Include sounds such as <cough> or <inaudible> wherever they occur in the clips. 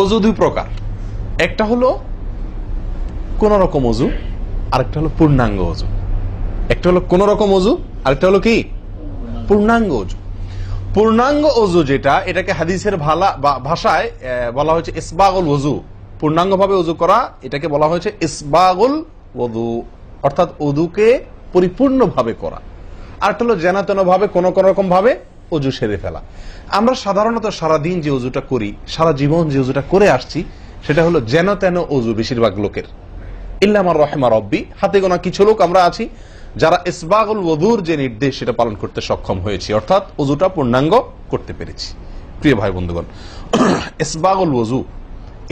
অজু দুই প্রকার একটা হলো কোন রকম অজু আরেকটা হলো পূর্ণাঙ্গ অজু একটা হলো কোন রকম অজু আরেকটা হলো কি পূর্ণাঙ্গ অজু পূর্ণাঙ্গ অজু যেটা এটাকে হাদিসের ভালা ভাষায় বলা হয়েছে ইসবাগুল অজু পূর্ণাঙ্গভাবে অজু করা এটাকে বলা হয়েছে ইসবাগুল ওদু অর্থাৎ ওদুকে পরিপূর্ণভাবে করা আরেকটা হলো জেনাতন কোনো কোনো রকম ভাবে অজু সেরে ফেলা আমরা সাধারণত সারাদিন যে অজুটা করি সারা জীবন যে অজুটা করে আসছি সেটা হলো যেন তেন অজু বেশিরভাগ লোকের ইল্লামার রহমা রব্বি হাতে গোনা কিছু লোক আমরা আছি যারা ইসবাগুল ওদুর যে নির্দেশ সেটা পালন করতে সক্ষম হয়েছি অর্থাৎ অজুটা পূর্ণাঙ্গ করতে পেরেছি প্রিয় ভাই বন্ধুগণ <clears throat> ইসবাগুল ওজু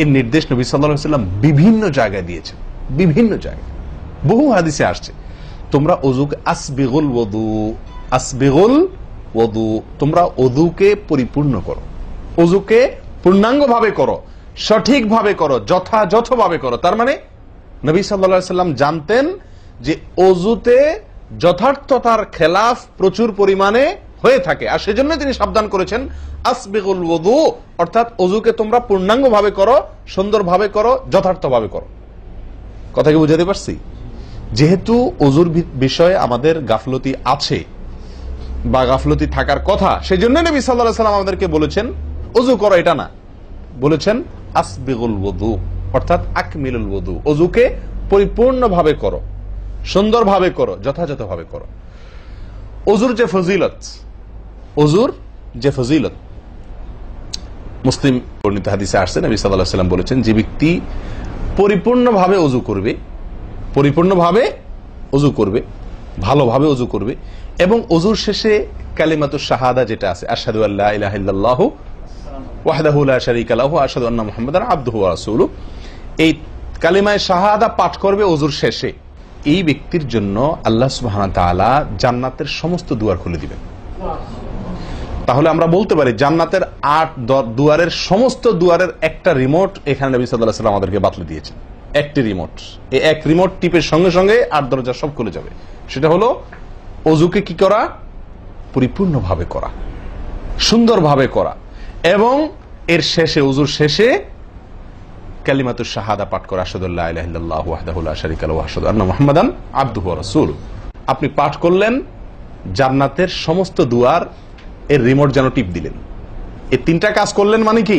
এর নির্দেশ নবী সাল্লা সাল্লাম বিভিন্ন জায়গায় দিয়েছেন বিভিন্ন জায়গায় বহু হাদিসে আসছে তোমরা অজুক আসবিগুল ওদু আসবিগুল ওদু তোমরা অদুকে পরিপূর্ণ করো অজুকে পূর্ণাঙ্গভাবে করো সঠিকভাবে করো যথাযথভাবে করো তার মানে নবী সাল্লা সাল্লাম জানতেন যে অজুতে যথার্থতার খেলাফ প্রচুর পরিমাণে হয়ে থাকে আর সেজন্য তিনি সাবধান করেছেন আসবেগুল ওদু অর্থাৎ অজুকে তোমরা পূর্ণাঙ্গভাবে করো সুন্দরভাবে করো যথার্থভাবে করো কথা কি বুঝাতে পারছি যেহেতু অজুর বিষয়ে আমাদের গাফলতি আছে বা গাফলতি থাকার কথা সেই জন্য নবী সাল্লাহ সাল্লাম আমাদেরকে বলেছেন অজু করো এটা না বলেছেন আসবিগুল বধু অর্থাৎ আকমিলুল বধু অজুকে পরিপূর্ণভাবে করো সুন্দরভাবে করো যথাযথভাবে করো অজুর যে ফজিলত অজুর যে ফজিলত মুসলিম বর্ণিত হাদিসে আসছে নবী সাল্লাহ সাল্লাম বলেছেন যে ব্যক্তি পরিপূর্ণভাবে অজু করবে পরিপূর্ণভাবে অজু করবে ভালোভাবে অজু করবে এবং অজুর শেষে কালিমাতুর শাহাদা যেটা আছে আসাদু আল্লাহ ইলাহিল্লাহ অজুর শেষে এই ব্যক্তির জন্য আল্লাহ সুবাহ জান্নাতের সমস্ত দুয়ার খুলে দিবেন তাহলে আমরা বলতে পারি জান্নাতের আট দুয়ারের সমস্ত দুয়ারের একটা রিমোট এখানে নবী সাল্লাহ আমাদেরকে বাতলে দিয়েছেন একটি রিমোট এই এক রিমোট টিপের সঙ্গে সঙ্গে আট দরজা সব খুলে যাবে সেটা হলো অজুকে কি করা পরিপূর্ণভাবে করা সুন্দরভাবে করা এবং এর শেষে অজুর শেষে কালিমাতুর শাহাদা পাঠ করা আসাদুল্লাহ আলহাল্লাহ ওয়াহদাহুল্লাহ শরিক আলহাসাদ আন্না মোহাম্মদান আব্দুহ রসুল আপনি পাঠ করলেন জান্নাতের সমস্ত দুয়ার এর রিমোট যেন টিপ দিলেন এই তিনটা কাজ করলেন মানে কি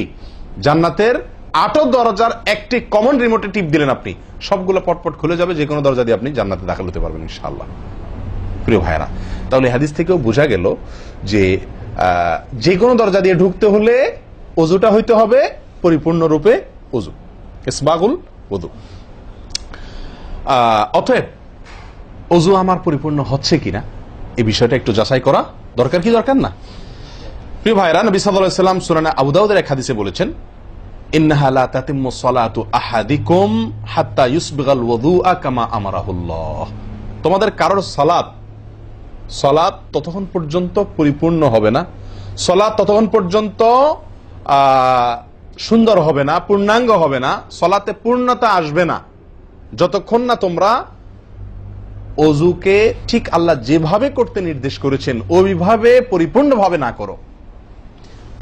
জান্নাতের আটো দরজার একটি কমন রিমোটে টিপ দিলেন আপনি সবগুলো পটপট খুলে যাবে যে কোনো দরজা দিয়ে আপনি জান্নাতে দাখিল হতে পারবেন ইনশাল্লাহ প্রিয় ভাইরা তাহলে হাদিস থেকেও বোঝা গেল যে যে কোনো দরজা দিয়ে ঢুকতে হলে অজুটা হইতে হবে পরিপূর্ণরূপে অজু ইসবাগুল অজু অতএব অজু আমার পরিপূর্ণ হচ্ছে কিনা এই বিষয়টা একটু যাচাই করা দরকার কি দরকার না প্রিয় ভাইরা নবী সাল্লাহ সাল্লাম সুরানা আবুদাউদের এক হাদিসে বলেছেন ইন্নাহালা তাতিম্মু সলাতু আহাদিকুম হাত্তা ইউসবিগাল ওয়াদুআ কামা আমারাহুল্লাহ তোমাদের কারোর সালাত সলাদ ততক্ষণ পর্যন্ত পরিপূর্ণ হবে না সলাদ ততক্ষণ পর্যন্ত সুন্দর হবে না পূর্ণাঙ্গ হবে না সলাতে পূর্ণতা আসবে না যতক্ষণ না তোমরা অজুকে ঠিক আল্লাহ যেভাবে করতে নির্দেশ করেছেন ওইভাবে পরিপূর্ণভাবে না করো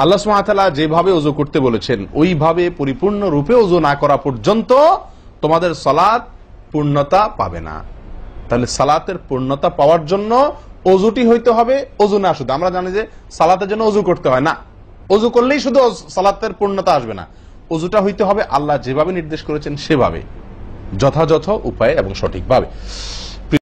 আল্লাহ সুমাতালা যেভাবে ওজু করতে বলেছেন ওইভাবে পরিপূর্ণ রূপে ওজু না করা পর্যন্ত তোমাদের সালাদ পূর্ণতা পাবে না তাহলে সালাতের পূর্ণতা পাওয়ার জন্য অজুটি হইতে হবে অজু না শুধু আমরা জানি যে সালাতের জন্য অজু করতে হয় না অজু করলেই শুধু সালাতের পূর্ণতা আসবে না অজুটা হইতে হবে আল্লাহ যেভাবে নির্দেশ করেছেন সেভাবে যথাযথ উপায়ে এবং সঠিকভাবে